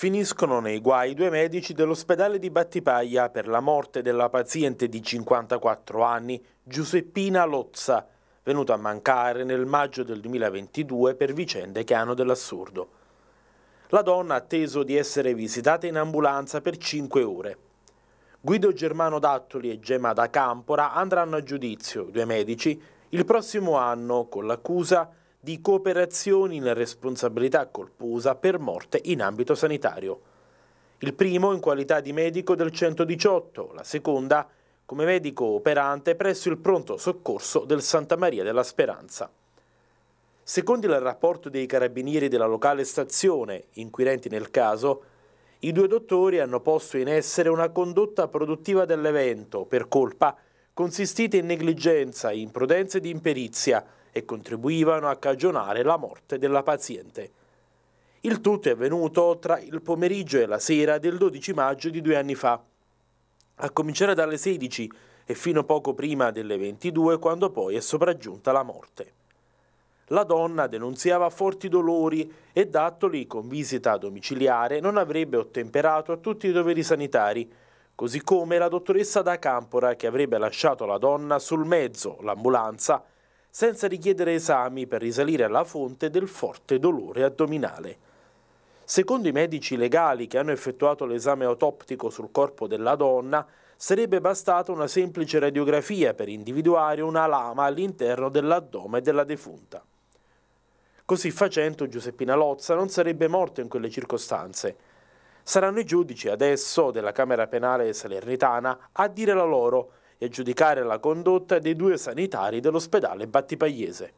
Finiscono nei guai due medici dell'ospedale di Battipaglia per la morte della paziente di 54 anni Giuseppina Lozza, venuta a mancare nel maggio del 2022 per vicende che hanno dell'assurdo. La donna ha atteso di essere visitata in ambulanza per 5 ore. Guido Germano Dattoli e Gemma da Campora andranno a giudizio, due medici, il prossimo anno con l'accusa di cooperazioni in responsabilità colposa per morte in ambito sanitario. Il primo in qualità di medico del 118, la seconda come medico operante presso il pronto soccorso del Santa Maria della Speranza. Secondo il rapporto dei carabinieri della locale stazione, inquirenti nel caso, i due dottori hanno posto in essere una condotta produttiva dell'evento per colpa consistita in negligenza, imprudenza ed imperizia, e contribuivano a cagionare la morte della paziente. Il tutto è avvenuto tra il pomeriggio e la sera del 12 maggio di due anni fa, a cominciare dalle 16 e fino poco prima delle 22 quando poi è sopraggiunta la morte. La donna denunziava forti dolori e Dattoli, con visita domiciliare, non avrebbe ottemperato a tutti i doveri sanitari, così come la dottoressa da Campora che avrebbe lasciato la donna sul mezzo, l'ambulanza, senza richiedere esami per risalire alla fonte del forte dolore addominale. Secondo i medici legali che hanno effettuato l'esame autoptico sul corpo della donna, sarebbe bastata una semplice radiografia per individuare una lama all'interno dell'addome della defunta. Così facendo Giuseppina Lozza non sarebbe morta in quelle circostanze. Saranno i giudici adesso della Camera Penale Salernitana a dire la loro e giudicare la condotta dei due sanitari dell'ospedale Battipagliese.